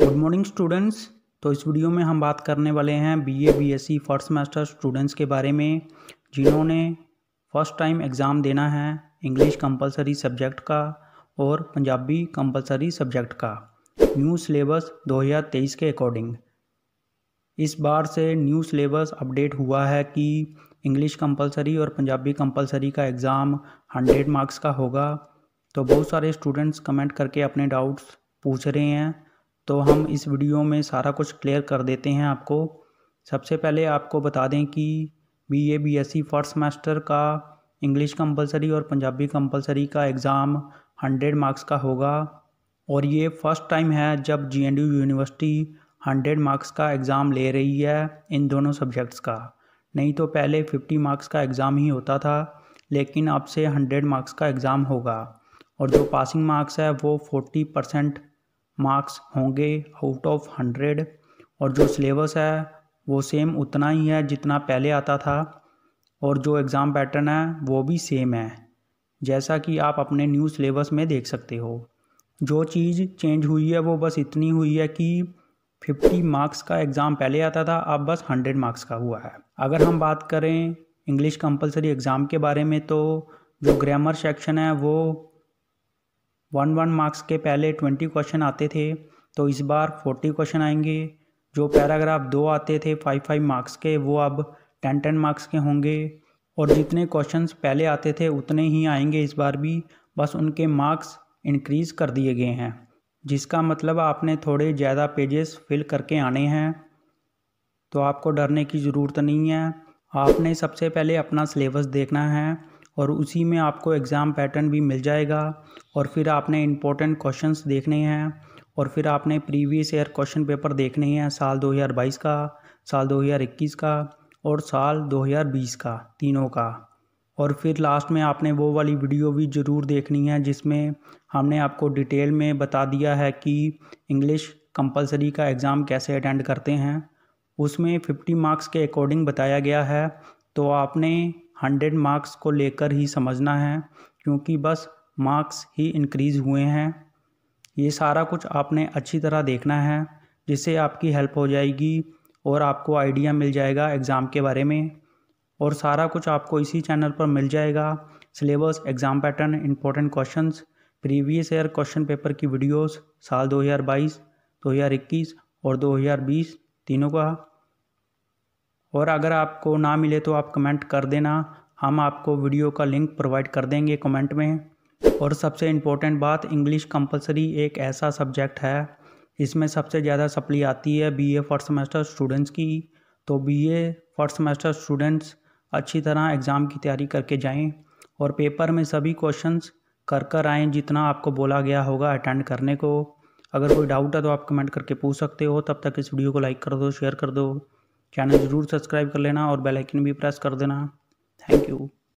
good morning students तो इस video में हम बात करने वाले हैं BA BSc first semester students के बारे में जिन्होंने फर्स्ट टाइम एग्ज़ाम देना है इंग्लिश कंपलसरी सब्जेक्ट का और पंजाबी कंपलसरी सब्जेक्ट का न्यू सिलेबस 2023 के अकॉर्डिंग इस बार से न्यू सिलेबस अपडेट हुआ है कि इंग्लिश कंपलसरी और पंजाबी कंपलसरी का एग्ज़ाम हंड्रेड मार्क्स का होगा तो बहुत सारे स्टूडेंट्स कमेंट करके अपने डाउट्स पूछ रहे हैं तो हम इस वीडियो में सारा कुछ क्लियर कर देते हैं आपको सबसे पहले आपको बता दें कि B A B S C first semester का इंग्लिश कंपलसरी और पंजाबी कंपलसरी का एग्ज़ाम हंड्रेड मार्क्स का होगा और ये फर्स्ट टाइम है जब G N U university hundred marks का एग्ज़ाम ले रही है इन दोनों सब्जेक्ट्स का नहीं तो पहले फिफ्टी मार्क्स का एग्ज़ाम ही होता था लेकिन अब से हंड्रेड मार्क्स का एग्ज़ाम होगा और जो पासिंग मार्क्स है वो फोर्टी परसेंट मार्क्स होंगे आउट ऑफ हंड्रेड और जो सिलेबस है वो सेम उतना ही है जितना पहले आता था और जो एग्ज़ाम पैटर्न है वो भी सेम है जैसा कि आप अपने न्यू सिलेबस में देख सकते हो जो चीज़ चेंज हुई है वो बस इतनी हुई है कि फिफ्टी मार्क्स का एग्ज़ाम पहले आता था अब बस हंड्रेड मार्क्स का हुआ है अगर हम बात करें इंग्लिश कंपलसरी एग्ज़ाम के बारे में तो जो ग्रामर सेक्शन है वो वन वन मार्क्स के पहले ट्वेंटी क्वेश्चन आते थे तो इस बार फोर्टी क्वेश्चन आएंगे जो पैराग्राफ दो आते थे फाइव फाइव मार्क्स के वो अब टेन टेन मार्क्स के होंगे और जितने क्वेश्चंस पहले आते थे उतने ही आएंगे इस बार भी बस उनके मार्क्स इंक्रीज़ कर दिए गए हैं जिसका मतलब आपने थोड़े ज़्यादा पेजेस फिल करके आने हैं तो आपको डरने की ज़रूरत नहीं है आपने सबसे पहले अपना सिलेबस देखना है और उसी में आपको एग्ज़ाम पैटर्न भी मिल जाएगा और फिर आपने इम्पोर्टेंट क्वेश्चंस देखने हैं और फिर आपने प्रीवियस ईयर क्वेश्चन पेपर देखने हैं साल 2022 का साल 2021 का और साल 2020 का तीनों का और फिर लास्ट में आपने वो वाली वीडियो भी ज़रूर देखनी है जिसमें हमने आपको डिटेल में बता दिया है कि इंग्लिश कंपलसरी का एग्ज़ाम कैसे अटेंड करते हैं उसमें 50 मार्क्स के अकॉर्डिंग बताया गया है तो आपने हंड्रेड मार्क्स को लेकर ही समझना है क्योंकि बस मार्क्स ही इंक्रीज हुए हैं ये सारा कुछ आपने अच्छी तरह देखना है जिससे आपकी हेल्प हो जाएगी और आपको आइडिया मिल जाएगा एग्ज़ाम के बारे में और सारा कुछ आपको इसी चैनल पर मिल जाएगा syllabus exam pattern important questions previous year question paper की वीडियोस साल 2022, 2021 और 2020 तीनों का और अगर आपको ना मिले तो आप कमेंट कर देना हम आपको वीडियो का लिंक प्रोवाइड कर देंगे कमेंट में और सबसे इम्पोर्टेंट बात इंग्लिश कंपलसरी एक ऐसा सब्जेक्ट है इसमें सबसे ज़्यादा सप्ली आती है बीए फर्स्ट सेमेस्टर स्टूडेंट्स की तो बीए फर्स्ट सेमेस्टर स्टूडेंट्स अच्छी तरह एग्ज़ाम की तैयारी करके जाएं और पेपर में सभी क्वेश्चंस कर कर आएँ जितना आपको बोला गया होगा अटेंड करने को अगर कोई डाउट है तो आप कमेंट करके पूछ सकते हो तब तक इस वीडियो को लाइक कर दो शेयर कर दो चैनल ज़रूर सब्सक्राइब कर लेना और बेल आइकन भी प्रेस कर देना थैंक यू